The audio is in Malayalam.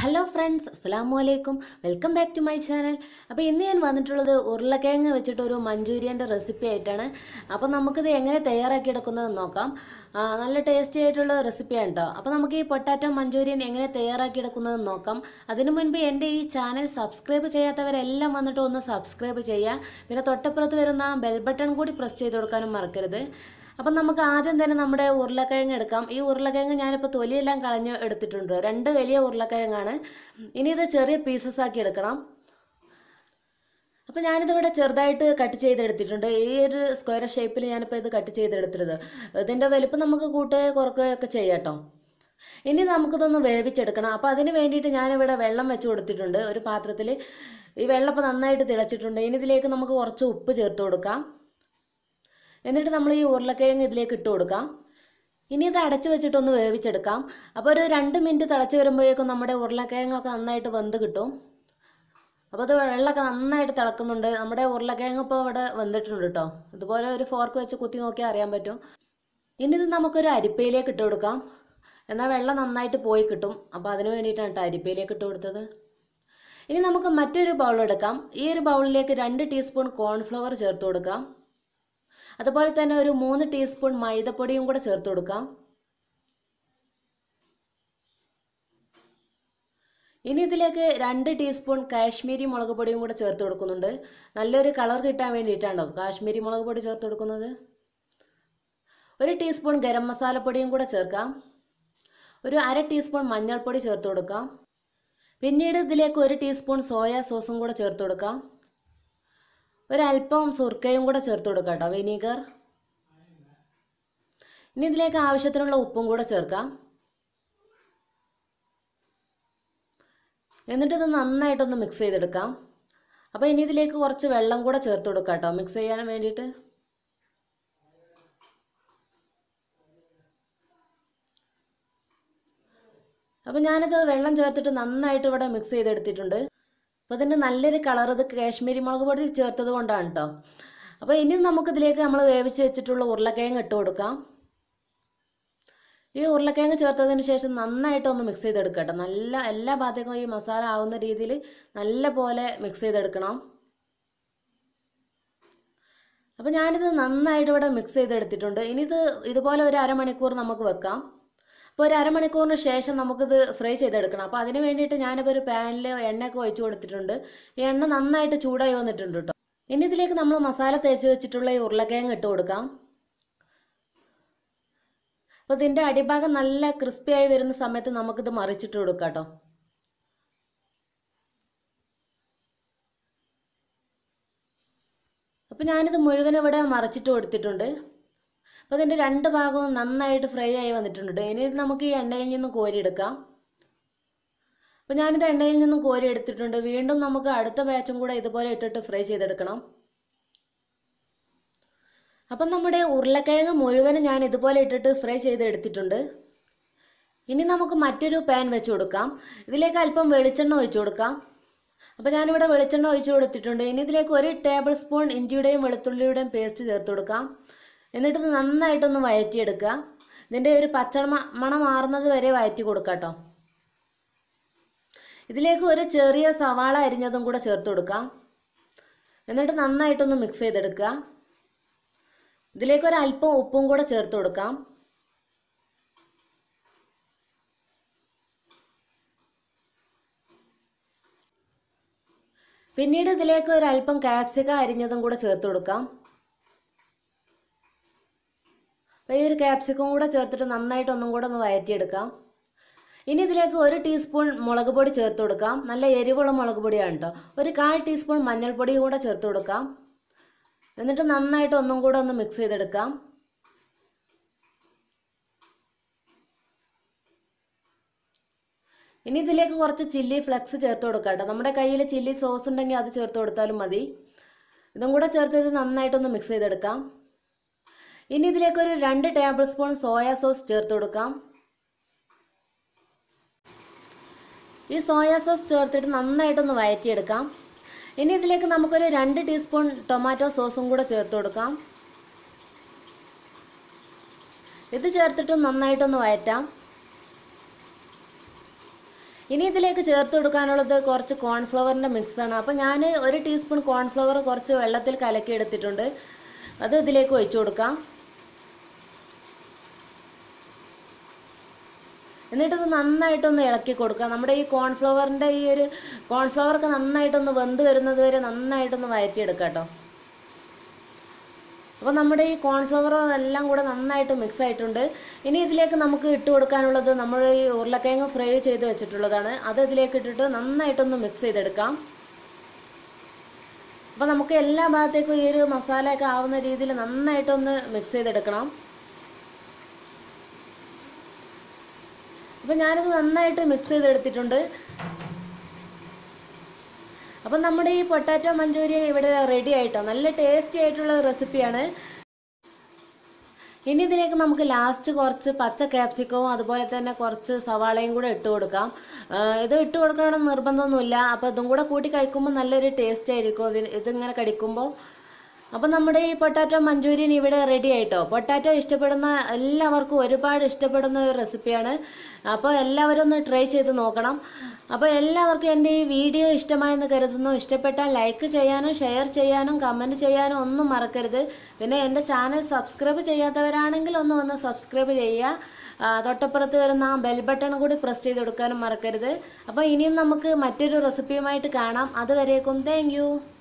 ഹലോ ഫ്രണ്ട്സ് അസ്സാമു അലൈക്കും welcome back to my channel അപ്പോൾ ഇന്ന് ഞാൻ വന്നിട്ടുള്ളത് ഉരുളക്കിഴങ്ങ് വെച്ചിട്ടൊരു ഒരു മഞ്ചൂരിയൻ്റെ റെസിപ്പി ആയിട്ടാണ് അപ്പോൾ നമുക്കിത് എങ്ങനെ തയ്യാറാക്കി എടുക്കുന്നതെന്ന് നോക്കാം നല്ല ടേസ്റ്റി ആയിട്ടുള്ള റെസിപ്പിയാണ് കേട്ടോ അപ്പോൾ നമുക്ക് ഈ പൊട്ടാറ്റോ മഞ്ചൂരിയൻ എങ്ങനെ തയ്യാറാക്കി എടുക്കുന്നതെന്ന് നോക്കാം അതിനു മുൻപ് എൻ്റെ ഈ ചാനൽ സബ്സ്ക്രൈബ് ചെയ്യാത്തവരെല്ലാം വന്നിട്ട് ഒന്ന് സബ്സ്ക്രൈബ് ചെയ്യുക പിന്നെ തൊട്ടപ്പുറത്ത് വരുന്ന ബെൽ ബട്ടൺ കൂടി പ്രസ് ചെയ്ത് കൊടുക്കാനും മറക്കരുത് അപ്പം നമുക്ക് ആദ്യം തന്നെ നമ്മുടെ ഉരുളക്കിഴങ്ങ് എടുക്കാം ഈ ഉരുളക്കിഴങ്ങ് ഞാനിപ്പോൾ തൊലിയെല്ലാം കളഞ്ഞ് എടുത്തിട്ടുണ്ട് രണ്ട് വലിയ ഉരുളക്കിഴങ്ങാണ് ഇനി ഇത് ചെറിയ പീസസ് ആക്കി എടുക്കണം അപ്പോൾ ഞാനിതിവിടെ ചെറുതായിട്ട് കട്ട് ചെയ്തെടുത്തിട്ടുണ്ട് ഈ ഒരു സ്ക്വയർ ഷേപ്പിൽ ഞാനിപ്പോൾ ഇത് കട്ട് ചെയ്തെടുത്തിരുത് ഇതിൻ്റെ വലുപ്പം നമുക്ക് കൂട്ടുകയോ ഒക്കെ ചെയ്യാട്ടോ ഇനി നമുക്കിതൊന്ന് വേവിച്ചെടുക്കണം അപ്പോൾ അതിന് വേണ്ടിയിട്ട് ഞാനിവിടെ വെള്ളം വെച്ച് കൊടുത്തിട്ടുണ്ട് ഒരു പാത്രത്തിൽ ഈ വെള്ളം ഇപ്പോൾ നന്നായിട്ട് തിളച്ചിട്ടുണ്ട് ഇനി ഇതിലേക്ക് നമുക്ക് കുറച്ച് ഉപ്പ് ചേർത്ത് കൊടുക്കാം എന്നിട്ട് നമ്മൾ ഈ ഉരുളക്കിഴങ്ങ് ഇതിലേക്ക് ഇട്ട് കൊടുക്കാം ഇനി ഇത് അടച്ചു വെച്ചിട്ടൊന്ന് വേവിച്ചെടുക്കാം അപ്പോൾ ഒരു രണ്ട് മിനിറ്റ് തിളച്ച് വരുമ്പോഴേക്കും നമ്മുടെ ഉരുളക്കിഴങ്ങൊക്കെ നന്നായിട്ട് വെന്ത് കിട്ടും അപ്പോൾ അത് വെള്ളമൊക്കെ നന്നായിട്ട് തിളക്കുന്നുണ്ട് നമ്മുടെ ഉരുളക്കിഴങ്ങ് ഇപ്പോൾ ഇവിടെ വെന്തിട്ടുണ്ട് കേട്ടോ ഇതുപോലെ ഒരു ഫോർക്ക് വെച്ച് കുത്തി നോക്കിയാൽ അറിയാൻ പറ്റും ഇനി ഇത് നമുക്കൊരു അരിപ്പയിലേക്ക് ഇട്ട് കൊടുക്കാം എന്നാൽ വെള്ളം നന്നായിട്ട് പോയി കിട്ടും അപ്പോൾ അതിന് വേണ്ടിയിട്ടാണ് കേട്ടോ അരിപ്പയിലേക്ക് ഇട്ട് കൊടുത്തത് ഇനി നമുക്ക് മറ്റൊരു ബൗൾ എടുക്കാം ഈ ഒരു ബൗളിലേക്ക് രണ്ട് ടീസ്പൂൺ കോൺഫ്ലവർ ചേർത്ത് കൊടുക്കാം അതുപോലെ തന്നെ ഒരു മൂന്ന് ടീസ്പൂൺ മൈദപ്പൊടിയും കൂടെ ചേർത്ത് കൊടുക്കാം ഇനി ഇതിലേക്ക് രണ്ട് ടീസ്പൂൺ കാശ്മീരി മുളക് പൊടിയും കൂടെ ചേർത്ത് കൊടുക്കുന്നുണ്ട് നല്ലൊരു കളർ കിട്ടാൻ വേണ്ടിയിട്ടാണോ കാശ്മീരി മുളക് പൊടി ചേർത്ത് കൊടുക്കുന്നത് ഒരു ടീസ്പൂൺ ഗരം മസാലപ്പൊടിയും കൂടെ ചേർക്കാം ഒരു അര ടീസ്പൂൺ മഞ്ഞൾപ്പൊടി ചേർത്ത് കൊടുക്കാം പിന്നീട് ഇതിലേക്ക് ഒരു ടീസ്പൂൺ സോയാ സോസും കൂടെ ചേർത്ത് കൊടുക്കാം ഒരല്പം സുർക്കയും കൂടെ ചേർത്ത് കൊടുക്കുക കേട്ടോ വിനീഗർ ഇനി ഇതിലേക്ക് ആവശ്യത്തിനുള്ള ഉപ്പും കൂടെ ചേർക്കാം എന്നിട്ടിത് നന്നായിട്ടൊന്ന് മിക്സ് ചെയ്തെടുക്കാം അപ്പോൾ ഇനി ഇതിലേക്ക് കുറച്ച് വെള്ളം കൂടെ ചേർത്ത് കൊടുക്കാം കേട്ടോ മിക്സ് ചെയ്യാൻ വേണ്ടിയിട്ട് അപ്പോൾ ഞാനിത് വെള്ളം ചേർത്തിട്ട് നന്നായിട്ട് ഇവിടെ മിക്സ് ചെയ്തെടുത്തിട്ടുണ്ട് അപ്പോൾ ഇതിൻ്റെ നല്ലൊരു കളർ അത് കാശ്മീരി മുളക് പൊടി ചേർത്തത് കൊണ്ടാണ് കേട്ടോ അപ്പോൾ ഇനി നമുക്കിതിലേക്ക് നമ്മൾ വേവിച്ച് വെച്ചിട്ടുള്ള ഉരുളക്കിഴങ്ങ് ഇട്ട് കൊടുക്കാം ഈ ഉരുളക്കിഴങ്ങ് ചേർത്തതിന് ശേഷം നന്നായിട്ടൊന്ന് മിക്സ് ചെയ്തെടുക്കുക കേട്ടോ നല്ല എല്ലാ ഭാഗത്തേക്കും ഈ മസാല ആവുന്ന രീതിയിൽ നല്ല പോലെ മിക്സ് ചെയ്തെടുക്കണം അപ്പോൾ ഞാനിത് നന്നായിട്ട് ഇവിടെ മിക്സ് ചെയ്തെടുത്തിട്ടുണ്ട് ഇനി ഇത് ഇതുപോലെ ഒരു അരമണിക്കൂർ നമുക്ക് വെക്കാം അപ്പോൾ ഒരു അരമണിക്കൂറിന് ശേഷം നമുക്കിത് ഫ്രൈ ചെയ്തെടുക്കണം അപ്പോൾ അതിന് വേണ്ടിയിട്ട് ഞാനിപ്പോൾ ഒരു പാനിൽ എണ്ണയൊക്കെ ഒഴിച്ചു കൊടുത്തിട്ടുണ്ട് എണ്ണ നന്നായിട്ട് ചൂടായി വന്നിട്ടുണ്ട് കേട്ടോ ഇനി ഇതിലേക്ക് നമ്മൾ മസാല തേച്ച് വെച്ചിട്ടുള്ള ഈ ഉരുളക്കിഴങ്ങ് ഇട്ട് കൊടുക്കാം അപ്പോൾ ഇതിൻ്റെ അടിഭാഗം നല്ല ആയി വരുന്ന സമയത്ത് നമുക്കിത് മറിച്ചിട്ട് കൊടുക്കാം കേട്ടോ അപ്പം ഞാനിത് മുഴുവൻ ഇവിടെ മറിച്ചിട്ട് കൊടുത്തിട്ടുണ്ട് അപ്പോൾ ഇതിൻ്റെ രണ്ട് ഭാഗവും നന്നായിട്ട് ഫ്രൈ ആയി വന്നിട്ടുണ്ട് ഇനി നമുക്ക് ഈ എണ്ണയിൽ നിന്ന് കോരിയെടുക്കാം അപ്പോൾ ഞാനിത് എണ്ണയിൽ നിന്ന് കോരി എടുത്തിട്ടുണ്ട് വീണ്ടും നമുക്ക് അടുത്ത ബാച്ചും കൂടെ ഇതുപോലെ ഇട്ടിട്ട് ഫ്രൈ ചെയ്തെടുക്കണം അപ്പം നമ്മുടെ ഉരുളക്കിഴങ്ങ് മുഴുവനും ഞാൻ ഇതുപോലെ ഇട്ടിട്ട് ഫ്രൈ ചെയ്തെടുത്തിട്ടുണ്ട് ഇനി നമുക്ക് മറ്റൊരു പാൻ വെച്ച് കൊടുക്കാം ഇതിലേക്ക് അല്പം വെളിച്ചെണ്ണ ഒഴിച്ചു കൊടുക്കാം അപ്പോൾ ഞാനിവിടെ വെളിച്ചെണ്ണ ഒഴിച്ചു കൊടുത്തിട്ടുണ്ട് ഇനി ഇതിലേക്ക് ഒരു ടേബിൾ സ്പൂൺ ഇഞ്ചിയുടെയും വെളുത്തുള്ളിയുടെയും പേസ്റ്റ് ചേർത്ത് കൊടുക്കാം എന്നിട്ട് നന്നായിട്ടൊന്ന് വഴറ്റിയെടുക്കുക ഇതിൻ്റെ ഒരു പച്ച മണം മാറുന്നത് വരെ വഴറ്റി കൊടുക്കുക കേട്ടോ ഇതിലേക്ക് ഒരു ചെറിയ സവാള അരിഞ്ഞതും കൂടെ ചേർത്ത് കൊടുക്കാം എന്നിട്ട് നന്നായിട്ടൊന്ന് മിക്സ് ചെയ്തെടുക്കുക ഇതിലേക്ക് ഒരു അല്പം ഉപ്പും കൂടെ ചേർത്ത് കൊടുക്കാം പിന്നീട് ഇതിലേക്ക് ഒരു അല്പം കാപ്സിക്ക അരിഞ്ഞതും കൂടെ ചേർത്ത് കൊടുക്കാം അപ്പോൾ ഈ ഒരു ക്യാപ്സിക്കം കൂടെ ചേർത്തിട്ട് നന്നായിട്ട് ഒന്നും കൂടെ ഒന്ന് വഴറ്റിയെടുക്കാം ഇനി ഇതിലേക്ക് ഒരു ടീസ്പൂൺ മുളക് പൊടി ചേർത്ത് കൊടുക്കാം നല്ല എരിവുള്ള മുളക് പൊടിയാണ് കേട്ടോ ഒരു കാൽ ടീസ്പൂൺ മഞ്ഞൾപ്പൊടിയും കൂടെ ചേർത്ത് കൊടുക്കാം എന്നിട്ട് നന്നായിട്ട് ഒന്നും കൂടെ ഒന്ന് മിക്സ് ചെയ്തെടുക്കാം ഇനി ഇതിലേക്ക് കുറച്ച് ചില്ലി ഫ്ലെക്സ് ചേർത്ത് കൊടുക്കാം കേട്ടോ നമ്മുടെ കയ്യിൽ ചില്ലി സോസ് ഉണ്ടെങ്കിൽ അത് ചേർത്ത് കൊടുത്താലും മതി ഇതും കൂടെ ചേർത്ത് ഇത് നന്നായിട്ടൊന്ന് മിക്സ് ചെയ്തെടുക്കാം ഇനി ഇതിലേക്ക് ഒരു രണ്ട് ടേബിൾ സ്പൂൺ സോയാ സോസ് ചേർത്ത് കൊടുക്കാം ഈ സോയാ സോസ് ചേർത്തിട്ട് നന്നായിട്ടൊന്ന് വഴറ്റിയെടുക്കാം ഇനി ഇതിലേക്ക് നമുക്കൊരു രണ്ട് ടീസ്പൂൺ ടൊമാറ്റോ സോസും കൂടെ ചേർത്ത് കൊടുക്കാം ഇത് ചേർത്തിട്ട് നന്നായിട്ടൊന്ന് വഴറ്റാം ഇനി ഇതിലേക്ക് ചേർത്ത് കൊടുക്കാനുള്ളത് കുറച്ച് കോൺഫ്ലവറിൻ്റെ മിക്സാണ് അപ്പോൾ ഞാൻ ഒരു ടീസ്പൂൺ കോൺഫ്ലവർ കുറച്ച് വെള്ളത്തിൽ കലക്കി എടുത്തിട്ടുണ്ട് അത് ഇതിലേക്ക് ഒഴിച്ചു കൊടുക്കാം എന്നിട്ടത് നന്നായിട്ടൊന്ന് ഇളക്കി കൊടുക്കുക നമ്മുടെ ഈ കോൺഫ്ലവറിൻ്റെ ഈ ഒരു കോൺഫ്ലവറൊക്കെ നന്നായിട്ടൊന്ന് വെന്ത് വരുന്നത് വരെ നന്നായിട്ടൊന്ന് വയറ്റിയെടുക്കുക കേട്ടോ അപ്പോൾ നമ്മുടെ ഈ കോൺഫ്ലവർ എല്ലാം കൂടെ നന്നായിട്ട് മിക്സ് ആയിട്ടുണ്ട് ഇനി ഇതിലേക്ക് നമുക്ക് ഇട്ട് കൊടുക്കാനുള്ളത് നമ്മൾ ഈ ഉരുളക്കിഴങ്ങ് ഫ്രൈ ചെയ്ത് വെച്ചിട്ടുള്ളതാണ് അത് ഇതിലേക്ക് ഇട്ടിട്ട് നന്നായിട്ടൊന്ന് മിക്സ് ചെയ്തെടുക്കാം അപ്പോൾ നമുക്ക് എല്ലാ ഭാഗത്തേക്കും ഈ ഒരു മസാലയൊക്കെ ആവുന്ന രീതിയിൽ നന്നായിട്ടൊന്ന് മിക്സ് ചെയ്തെടുക്കണം അപ്പോൾ ഞാനത് നന്നായിട്ട് മിക്സ് ചെയ്തെടുത്തിട്ടുണ്ട് അപ്പം നമ്മുടെ ഈ പൊട്ടാറ്റോ മഞ്ചൂരിയൻ ഇവിടെ റെഡി ആയിട്ടോ നല്ല ടേസ്റ്റി ആയിട്ടുള്ള റെസിപ്പിയാണ് ഇനി ഇതിലേക്ക് നമുക്ക് ലാസ്റ്റ് കുറച്ച് പച്ച ക്യാപ്സിക്കവും അതുപോലെ തന്നെ കുറച്ച് സവാളയും കൂടെ ഇട്ട് കൊടുക്കാം ഇത് ഇട്ട് കൊടുക്കണമെന്ന് നിർബന്ധമൊന്നുമില്ല അപ്പോൾ ഇതും കൂടെ കൂട്ടി കഴിക്കുമ്പോൾ നല്ലൊരു ടേസ്റ്റ് ആയിരിക്കും ഇതിങ്ങനെ കടിക്കുമ്പോൾ അപ്പോൾ നമ്മുടെ ഈ പൊട്ടാറ്റോ മഞ്ചൂരിയൻ ഇവിടെ റെഡി ആയിട്ടോ പൊട്ടാറ്റോ ഇഷ്ടപ്പെടുന്ന എല്ലാവർക്കും ഒരുപാട് ഇഷ്ടപ്പെടുന്ന ഒരു റെസിപ്പിയാണ് അപ്പോൾ എല്ലാവരും ഒന്ന് ട്രൈ ചെയ്ത് നോക്കണം അപ്പോൾ എല്ലാവർക്കും എൻ്റെ ഈ വീഡിയോ ഇഷ്ടമായെന്ന് കരുതുന്നു ഇഷ്ടപ്പെട്ടാൽ ലൈക്ക് ചെയ്യാനും ഷെയർ ചെയ്യാനും കമൻറ്റ് ചെയ്യാനും ഒന്നും മറക്കരുത് പിന്നെ എൻ്റെ ചാനൽ സബ്സ്ക്രൈബ് ചെയ്യാത്തവരാണെങ്കിൽ ഒന്ന് വന്ന് സബ്സ്ക്രൈബ് ചെയ്യുക തൊട്ടപ്പുറത്ത് വരുന്ന ആ ബെൽ ബട്ടൺ കൂടി പ്രസ് ചെയ്ത് കൊടുക്കാനും മറക്കരുത് അപ്പോൾ ഇനിയും നമുക്ക് മറ്റൊരു റെസിപ്പിയുമായിട്ട് കാണാം അതുവരേക്കും താങ്ക്